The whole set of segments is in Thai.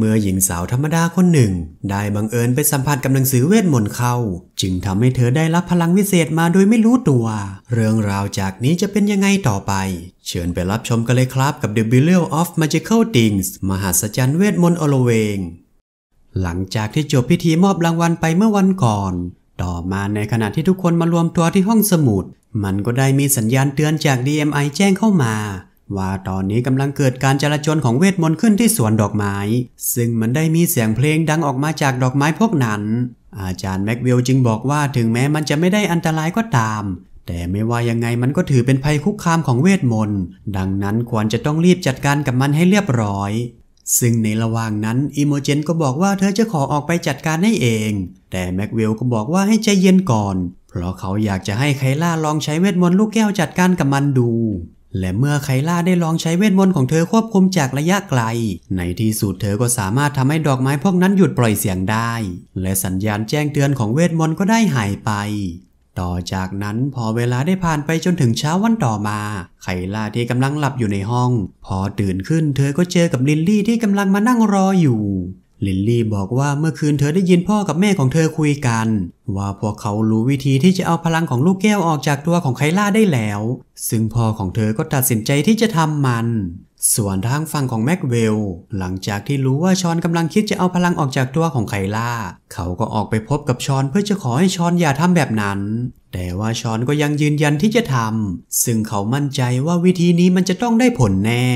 เมื่อหญิงสาวธรรมดาคนหนึ่ง ได้บังเอิญไปสัมผัสกับหนังสือเวทมนต์เข้า จึงทำให้เธอได้รับพลังวิเศษมาโดยไม่รู้ตัว เรื่องราวจากนี้จะเป็นยังไงต่อไป เชิญไปรับชมกันเลยครับกับ The Burial of Magical Things มหัศจรรย์เวทมนต์อโลเวง หลังจากที่จบพิธีมอบรางวัลไปเมื่อวันก่อน ต่อมาในขณะที่ทุกคนมารวมตัวที่ห้องสมุด มันก็ได้มีสัญญาณเตือนจาก DMI แจ้งเข้ามาว่าตอนนี้กำลังเกิดการจลาจลของเวทมนต์ขึ้นที่สวนดอกไม้ซึ่งมันได้มีเสียงเพลงดังออกมาจากดอกไม้พวกนั้น อาจารย์แม็กวิลจึงบอกว่าถึงแม้มันจะไม่ได้อันตรายก็ตาม แต่ไม่ว่ายังไงมันก็ถือเป็นภัยคุกคามของเวทมนต์ดังนั้นควรจะต้องรีบจัดการกับมันให้เรียบร้อย ซึ่งในระหว่างนั้นอิโมเจนก็บอกว่าเธอจะขอออกไปจัดการให้เอง แต่แม็กวิลก็บอกว่าให้ใจเย็นก่อนเพราะเขาอยากจะให้ไคล่าลองใช้เวทมนต์ลูกแก้วจัดการกับมันดูและเมื่อไคล่าได้ลองใช้เวทมนต์ของเธอควบคุมจากระยะไกล ในที่สุดเธอก็สามารถทำให้ดอกไม้พวกนั้นหยุดปล่อยเสียงได้ และสัญญาณแจ้งเตือนของเวทมนต์ก็ได้หายไป ต่อจากนั้นพอเวลาได้ผ่านไปจนถึงเช้าวันต่อมาไคล่าที่กำลังหลับอยู่ในห้อง พอตื่นขึ้นเธอก็เจอกับลินลี่ที่กำลังมานั่งรออยู่ลินลี่บอกว่าเมื่อคืนเธอได้ยินพ่อกับแม่ของเธอคุยกันว่าพวกเขารู้วิธีที่จะเอาพลังของลูกแก้วออกจากตัวของไคล่าได้แล้ว ซึ่งพ่อของเธอก็ตัดสินใจที่จะทำมันส่วนทางฝั่งของแม็กเวลหลังจากที่รู้ว่าชอนกำลังคิดจะเอาพลังออกจากตัวของไคล่า เขาก็ออกไปพบกับชอนเพื่อจะขอให้ชอนอย่าทำแบบนั้น แต่ว่าชอนก็ยังยืนยันที่จะทำซึ่งเขามั่นใจว่าวิธีนี้มันจะต้องได้ผลแน่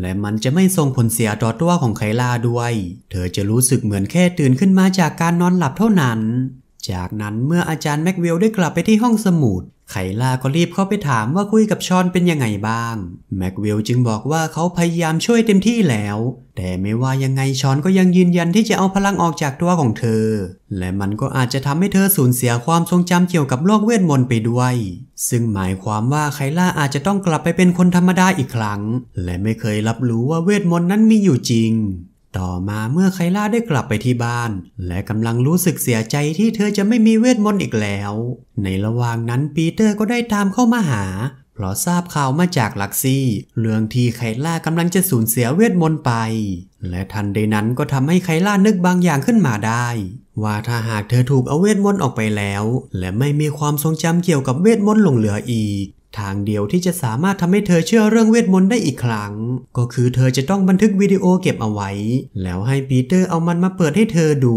และมันจะไม่ส่งผลเสียต่อตัวของไคล่าด้วย เธอจะรู้สึกเหมือนแค่ตื่นขึ้นมาจากการนอนหลับเท่านั้นจากนั้นเมื่ออาจารย์แม็กเวลได้กลับไปที่ห้องสมุด ไคลาก็รีบเข้าไปถามว่าคุยกับชอนเป็นยังไงบ้าง แม็กเวลจึงบอกว่าเขาพยายามช่วยเต็มที่แล้ว แต่ไม่ว่ายังไงชอนก็ยังยืนยันที่จะเอาพลังออกจากตัวของเธอ และมันก็อาจจะทำให้เธอสูญเสียความทรงจำเกี่ยวกับโลกเวทมนต์ไปด้วย ซึ่งหมายความว่าไคล่าอาจจะต้องกลับไปเป็นคนธรรมดาอีกครั้ง และไม่เคยรับรู้ว่าเวทมนต์นั้นมีอยู่จริงต่อมาเมื่อไคล่าได้กลับไปที่บ้านและกำลังรู้สึกเสียใจที่เธอจะไม่มีเวทมนต์อีกแล้ว ในระหว่างนั้นปีเตอร์ก็ได้ตามเข้ามาหาเพราะทราบข่าวมาจากลักซี่เรื่องที่ไคล่ากำลังจะสูญเสียเวทมนต์ไป และทันใดนั้นก็ทำให้ไคล่านึกบางอย่างขึ้นมาได้ ว่าถ้าหากเธอถูกเอาเวทมนต์ออกไปแล้วและไม่มีความทรงจำเกี่ยวกับเวทมนต์หลงเหลืออีกทางเดียวที่จะสามารถทำให้เธอเชื่อเรื่องเวทมนต์ได้อีกครั้งก็คือเธอจะต้องบันทึกวิดีโอเก็บเอาไว้ แล้วให้ปีเตอร์เอามันมาเปิดให้เธอดู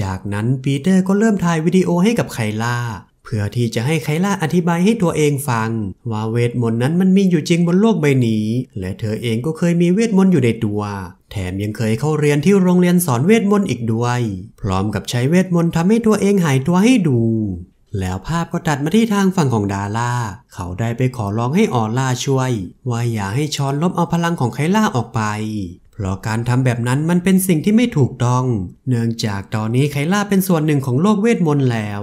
จากนั้นปีเตอร์ก็เริ่มถ่ายวิดีโอให้กับไคล่าเพื่อที่จะให้ไคล่าอธิบายให้ตัวเองฟัง ว่าเวทมนต์นั้นมันมีอยู่จริงบนโลกใบนี้ และเธอเองก็เคยมีเวทมนต์อยู่ในตัว แถมยังเคยเข้าเรียนที่โรงเรียนสอนเวทมนต์อีกด้วย พร้อมกับใช้เวทมนต์ทำให้ตัวเองหายตัวให้ดูแล้วภาพก็ตัดมาที่ทางฝั่งของดาร่า เขาได้ไปขอร้องให้ออล่าช่วยว่าอย่าให้ช้อนลบเอาพลังของไคล่าออกไป เพราะการทำแบบนั้นมันเป็นสิ่งที่ไม่ถูกต้อง เนื่องจากตอนนี้ไคล่าเป็นส่วนหนึ่งของโลกเวทมนต์แล้ว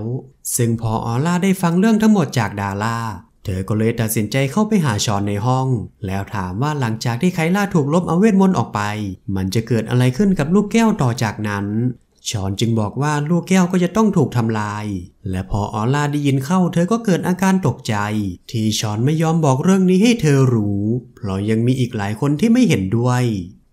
ซึ่งพอออล่าได้ฟังเรื่องทั้งหมดจากดาร่า เธอก็เลยตัดสินใจเข้าไปหาชอนในห้อง แล้วถามว่าหลังจากที่ไคล่าถูกลบเอาเวทมนต์ออกไป มันจะเกิดอะไรขึ้นกับลูกแก้วต่อจากนั้นชอนจึงบอกว่าลูกแก้วก็จะต้องถูกทำลาย และพอออล่าได้ยินเข้าเธอก็เกิดอาการตกใจ ที่ชอนไม่ยอมบอกเรื่องนี้ให้เธอรู้เพราะยังมีอีกหลายคนที่ไม่เห็นด้วย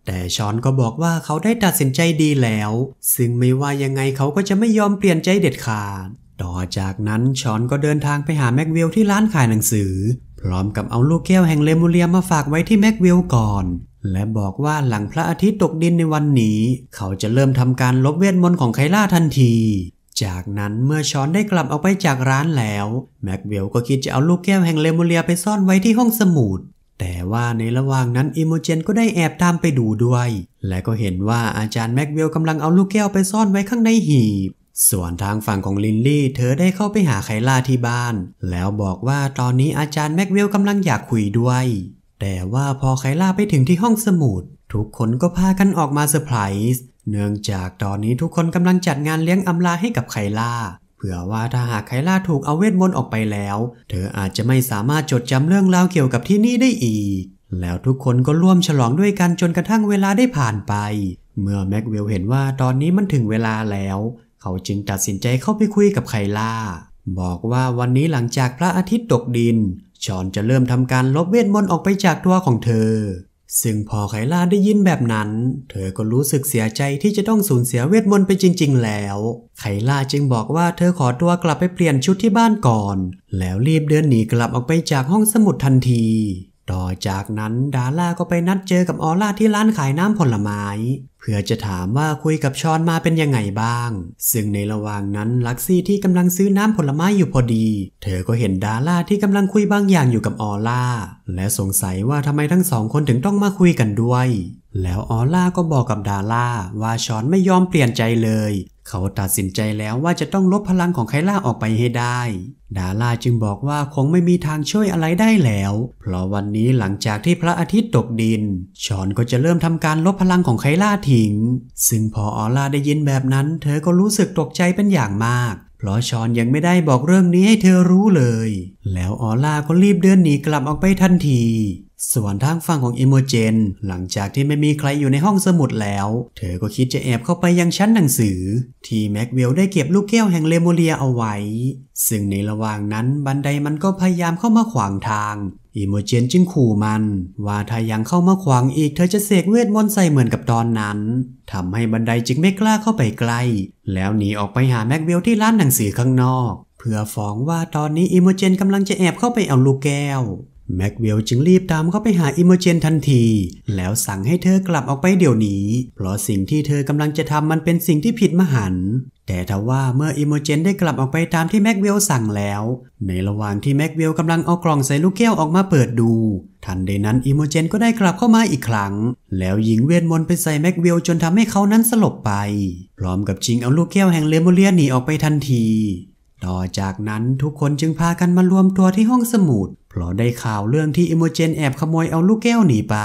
แต่ชอนก็บอกว่าเขาได้ตัดสินใจดีแล้ว ซึ่งไม่ว่ายังไงเขาก็จะไม่ยอมเปลี่ยนใจเด็ดขาดต่อจากนั้นชอนก็เดินทางไปหาแม็กเวลที่ร้านขายหนังสือ พร้อมกับเอาลูกแก้วแห่งเลมูเลียมาฝากไว้ที่แม็กเวลก่อนและบอกว่าหลังพระอาทิตย์ตกดินในวันนี้ เขาจะเริ่มทำการลบเวทมนต์ของไคล่าทันที จากนั้นเมื่อช้อนได้กลับออกไปจากร้านแล้ว แม็กเวลก็คิดจะเอาลูกแก้วแห่งเลมูเลียไปซ่อนไว้ที่ห้องสมุดแต่ว่าในระหว่างนั้นอิโมเจนก็ได้แอบตามไปดูด้วย และก็เห็นว่าอาจารย์แม็กเวลกำลังเอาลูกแก้วไปซ่อนไว้ข้างในหีบส่วนทางฝั่งของลินลี่ เธอได้เข้าไปหาไคล่าที่บ้าน แล้วบอกว่าตอนนี้อาจารย์แม็กเวลกำลังอยากคุยด้วยแต่ว่าพอไคล่าไปถึงที่ห้องสมุดทุกคนก็พากันออกมาเซอร์ไพรส์เนื่องจากตอนนี้ทุกคนกำลังจัดงานเลี้ยงอำลาให้กับไคล่าเผื่อว่าถ้าหากไคล่าถูกเอาเวทมนต์ออกไปแล้ว เธออาจจะไม่สามารถจดจำเรื่องราวเกี่ยวกับที่นี่ได้อีก แล้วทุกคนก็ร่วมฉลองด้วยกันจนกระทั่งเวลาได้ผ่านไป เมื่อแม็กเวลเห็นว่าตอนนี้มันถึงเวลาแล้ว เขาจึงตัดสินใจเข้าไปคุยกับไคล่าบอกว่าวันนี้หลังจากพระอาทิตย์ตกดินชอนจะเริ่มทำการลบเวทมนต์ออกไปจากตัวของเธอ ซึ่งพอไคล่าได้ยินแบบนั้น เธอก็รู้สึกเสียใจที่จะต้องสูญเสียเวทมนต์ไปจริงๆแล้ว ไคล่าจึงบอกว่าเธอขอตัวกลับไปเปลี่ยนชุดที่บ้านก่อน แล้วรีบเดินหนีกลับออกไปจากห้องสมุดทันทีอจากนั้นดาร่าก็ไปนัดเจอกับออร่าที่ร้านขายน้ำผลไม้ เพื่อจะถามว่าคุยกับชอนมาเป็นยังไงบ้าง ซึ่งในระหว่างนั้นลักซี่ที่กำลังซื้อน้ำผลไม้อยู่พอดี เธอก็เห็นดาร่าที่กำลังคุยบางอย่างอยู่กับออร่าและสงสัยว่าทำไมทั้งสองคนถึงต้องมาคุยกันด้วยแล้วออล่าก็บอกกับดาร่าว่าชอนไม่ยอมเปลี่ยนใจเลย เขาตัดสินใจแล้วว่าจะต้องลบพลังของไคล่าออกไปให้ได้ ดาร่าจึงบอกว่าคงไม่มีทางช่วยอะไรได้แล้ว เพราะวันนี้หลังจากที่พระอาทิตย์ตกดิน ชอนก็จะเริ่มทำการลบพลังของไคล่าทิ้งซึ่งพอออล่าได้ยินแบบนั้นเธอก็รู้สึกตกใจเป็นอย่างมาก เพราะชอนยังไม่ได้บอกเรื่องนี้ให้เธอรู้เลย แล้วออล่าก็รีบเดินหนีกลับออกไปทันทีส่วนทางฝั่งของเอโมเจน หลังจากที่ไม่มีใครอยู่ในห้องสมุดแล้ว เธอก็คิดจะแอบเข้าไปยังชั้นหนังสือ ที่แม็กเวลได้เก็บลูกแก้วแห่งเลโมเลียเอาไว้ ซึ่งในระหว่างนั้นบันไดมันก็พยายามเข้ามาขวางทางอิโมเจนจึงขู่มัน ว่าถ้ายังเข้ามาขวางอีก เธอจะเสกเวทมนต์ใส่เหมือนกับตอนนั้นทำให้บันไดจึงไม่กล้าเข้าไปใกล้แล้วหนีออกไปหาแม็กเวลที่ร้านหนังสือข้างนอกเพื่อฟ้องว่าตอนนี้อิโมเจนกำลังจะแอบเข้าไปเอาลูกแก้วแม็กเวลจึงรีบตามเข้าไปหาอิโมเจนทันทีแล้วสั่งให้เธอกลับออกไปเดี๋ยวนี้เพราะสิ่งที่เธอกำลังจะทำมันเป็นสิ่งที่ผิดมหันแต่ทว่าเมื่ออิโมเจนได้กลับออกไปตามที่แม็กเวลสั่งแล้วในระหว่างที่แม็กเวลกำลังเอากล่องใส่ลูกแก้วออกมาเปิดดูทันใดนั้นอิโมเจนก็ได้กลับเข้ามาอีกครั้งแล้วหญิงเวทมนต์ไปใส่แม็กเวลจนทำให้เขานั้นสลบไปพร้อมกับชิงเอาลูกแก้วแห่งเลโมเลียหนีออกไปทันทีต่อจากนั้นทุกคนจึงพากันมารวมตัวที่ห้องสมุดพราะได้ข่าวเรื่องที่อิโมเจนแอบขโมยเอาลูกแก้วหนีไป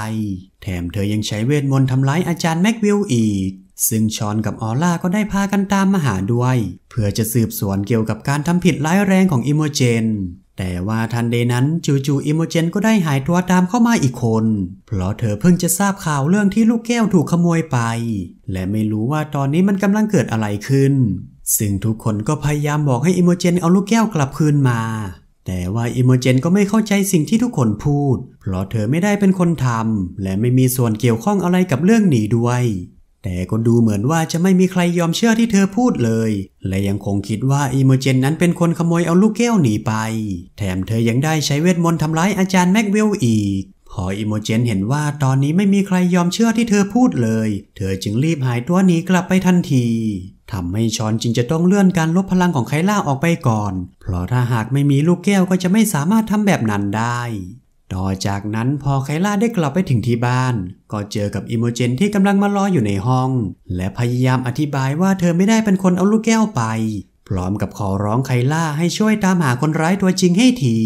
แถมเธอยังใช้เวทมนต์ทำร้ายอาจารย์แม็กวิลอีก ซึ่งชอนกับออล่าก็ได้พากันตามมาหาด้วย เพื่อจะสืบสวนเกี่ยวกับการทำผิดร้ายแรงของอิโมเจน แต่ว่าทันใดนั้นจู่ๆอิโมเจนก็ได้หายตัวตามเข้ามาอีกคน เพราะเธอเพิ่งจะทราบข่าวเรื่องที่ลูกแก้วถูกขโมยไป และไม่รู้ว่าตอนนี้มันกำลังเกิดอะไรขึ้น ซึ่งทุกคนก็พยายามบอกให้อิโมเจนเอาลูกแก้วกลับคืนมาแต่ว่าอิโมเจนก็ไม่เข้าใจสิ่งที่ทุกคนพูดเพราะเธอไม่ได้เป็นคนทำและไม่มีส่วนเกี่ยวข้องอะไรกับเรื่องหนีด้วย แต่ก็ดูเหมือนว่าจะไม่มีใครยอมเชื่อที่เธอพูดเลย และยังคงคิดว่าอิโมเจนนั้นเป็นคนขโมยเอาลูกแก้วหนีไปแถมเธอยังได้ใช้เวทมนต์ทำร้ายอาจารย์แม็กเวลอีกพออิโมเจนเห็นว่าตอนนี้ไม่มีใครยอมเชื่อที่เธอพูดเลย เธอจึงรีบหายตัวหนีกลับไปทันทีทำให้ชอนจึงจะต้องเลื่อนการลบพลังของไคล่าออกไปก่อน เพราะถ้าหากไม่มีลูกแก้วก็จะไม่สามารถทำแบบนั้นได้ ต่อจากนั้นพอไคล่าได้กลับไปถึงที่บ้านก็เจอกับอิโมเจนที่กำลังมารออยู่ในห้อง และพยายามอธิบายว่าเธอไม่ได้เป็นคนเอาลูกแก้วไป พร้อมกับขอร้องไคล่าให้ช่วยตามหาคนร้ายตัวจริงให้ที